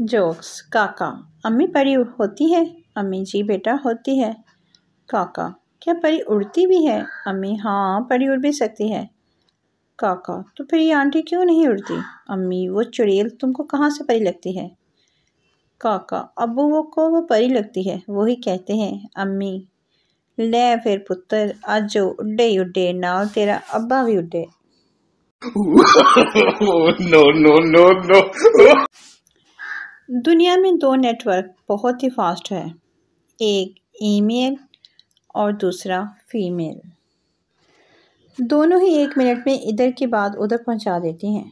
jokes काका अम्मी परी होती है अम्मी जी बेटा होती है काका क्या परी उड़ती भी है अम्मी हाँ परी उड़ भी सकती है काका तो फिर ये आंटी क्यों नहीं उड़ती अम्मी वो चुड़ैल तुमको कहाँ से परी लगती है काका अबू वो को वो परी लगती है वो ही कहते हैं अम्मी लै फिर पुत्तर अज्ज ओह् उड्डे ही तेरा अब्बा बी उड्डे नो नो नो नो दुनिया में दो नेटवर्क बहुत ही फास्ट है एक ईमेल और दूसरा फीमेल दोनों ही एक मिनट में इधर की बात उधर पहुंचा देती हैं